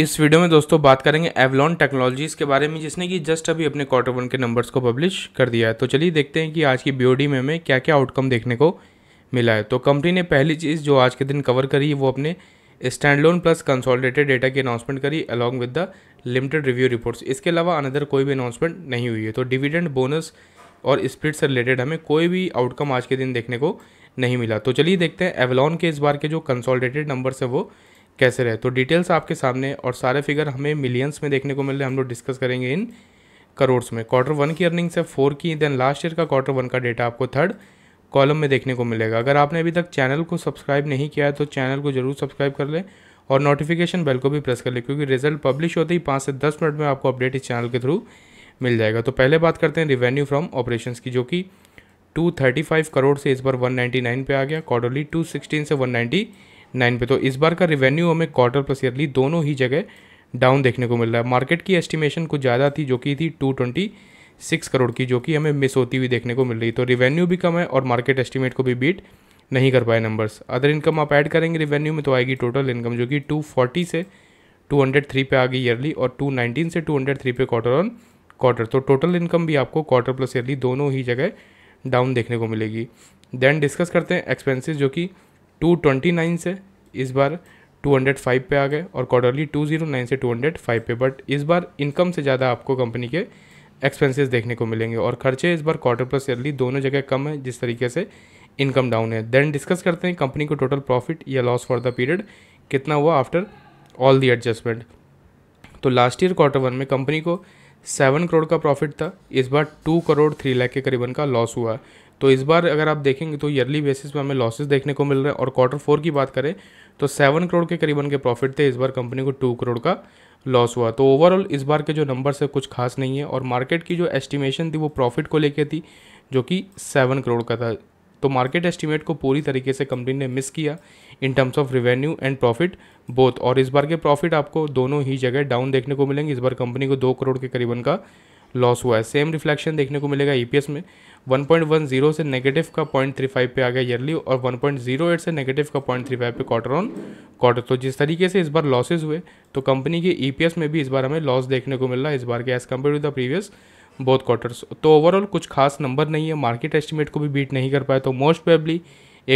इस वीडियो में दोस्तों बात करेंगे एवलॉन टेक्नोलॉजीज़ के बारे में जिसने कि जस्ट अभी अपने क्वार्टर वन के नंबर्स को पब्लिश कर दिया है तो चलिए देखते हैं कि आज की बीओडी में हमें क्या क्या आउटकम देखने को मिला है तो कंपनी ने पहली चीज़ जो आज के दिन कवर करी वो अपने standalone plus consolidated data की अनाउंसमेंट करी along with the limited review reports इसके अलावा अनदर कोई भी अनाउंसमेंट नहीं हुई है तो डिविडेंड बोनस और स्प्रिट से रिलेटेड हमें कोई भी आउटकम आज के दिन देखने को नहीं मिला तो चलिए देखते हैं एवलॉन के इस बार के जो कंसोलिडेटेड नंबर्स हैं वो कैसे रहे तो डिटेल्स आपके सामने और सारे फिगर हमें मिलियंस में देखने को मिल रहे हैं हम लोग डिस्कस करेंगे इन करोड़्स में क्वार्टर वन की अर्निंग्स है फोर की देन लास्ट ईयर का क्वार्टर वन का डेटा आपको थर्ड कॉलम में देखने को मिलेगा अगर आपने अभी तक चैनल को सब्सक्राइब नहीं किया है तो चैनल को जरूर सब्सक्राइब कर लें और नोटिफिकेशन बेल को भी प्रेस कर लें क्योंकि रिजल्ट पब्लिश होते ही पाँच से दस मिनट में आपको अपडेट इस चैनल के थ्रू मिल जाएगा तो पहले बात करते हैं रिवेन्यू फ्रॉम ऑपरेशन की जो कि 235 करोड़ से इस बार 199 पे आ गया क्वार्टरली 216 से 190 नाइन पे तो इस बार का रिवेन्यू हमें क्वार्टर प्लस ईयरली दोनों ही जगह डाउन देखने को मिल रहा है मार्केट की एस्टिमेशन कुछ ज़्यादा थी जो कि थी टू ट्वेंटी सिक्स करोड़ की जो कि हमें मिस होती हुई देखने को मिल रही तो रिवेन्यू भी कम है और मार्केट एस्टिमेट को भी बीट नहीं कर पाए नंबर्स अदर इनकम आप ऐड करेंगे रिवेन्यू में तो आएगी टोटल इनकम जो कि फोर्टी से थ्री पे आ गई ईयरली और नाइनटीन से थ्री पे क्वार्टर ऑन क्वार्टर तो टोटल इनकम भी आपको क्वार्टर प्लस ईयरली दोनों ही जगह डाउन देखने को मिलेगी देन डिस्कस करते हैं एक्सपेंसेस जो कि 229 से इस बार 205 पे आ गए और क्वार्टरली 209 से 205 पे बट इस बार इनकम से ज़्यादा आपको कंपनी के एक्सपेंसेस देखने को मिलेंगे और खर्चे इस बार क्वार्टर प्लस ईयरली दोनों जगह कम है जिस तरीके से इनकम डाउन है देन डिस्कस करते हैं कंपनी को टोटल प्रॉफिट या लॉस फॉर द पीरियड कितना हुआ आफ्टर ऑल दी एडजस्टमेंट तो लास्ट ईयर क्वार्टर वन में कंपनी को सेवन करोड़ का प्रॉफिट था इस बार टू करोड़ थ्री लाख के करीबन का लॉस हुआ तो इस बार अगर आप देखेंगे तो ईयरली बेसिस पे हमें लॉसेस देखने को मिल रहे हैं और क्वार्टर फोर की बात करें तो सेवन करोड़ के करीबन के प्रॉफिट थे इस बार कंपनी को टू करोड़ का लॉस हुआ तो ओवरऑल इस बार के जो नंबर है कुछ खास नहीं है और मार्केट की जो एस्टिमेशन थी वो प्रॉफिट को लेके थी जो कि सेवन करोड़ का था तो मार्केट एस्टिमेट को पूरी तरीके से कंपनी ने मिस किया in terms of revenue and profit both और इस बार के प्रॉफिट आपको दोनों ही जगह डाउन देखने को मिलेंगे इस बार कंपनी को दो करोड़ के करीबन का लॉस हुआ है सेम रिफ्लेक्शन देखने को मिलेगा ई e में 1.10 से नेगेटिव का 0.35 पे आ गया ईयरली और 1.08 से नेगेटिव का 0.35 पे क्वार्टर ऑन क्वार्टर तो जिस तरीके से इस बार लॉसेज हुए तो कंपनी के ई e में भी इस बार हमें लॉस देखने को मिल रहा है इस बार के as compare to the previous both quarters तो ओवरऑल कुछ खास नंबर नहीं है मार्केट एस्टिमेट को भी बीट नहीं कर पाया तो मोस्ट प्रेबली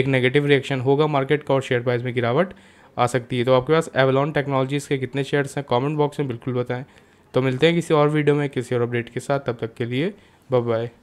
एक नेगेटिव रिएक्शन होगा मार्केट का और शेयर प्राइस में गिरावट आ सकती है तो आपके पास एवलॉन टेक्नोलॉजीज़ के कितने शेयर्स हैं कमेंट बॉक्स में बिल्कुल बताएं तो मिलते हैं किसी और वीडियो में किसी और अपडेट के साथ तब तक के लिए बाय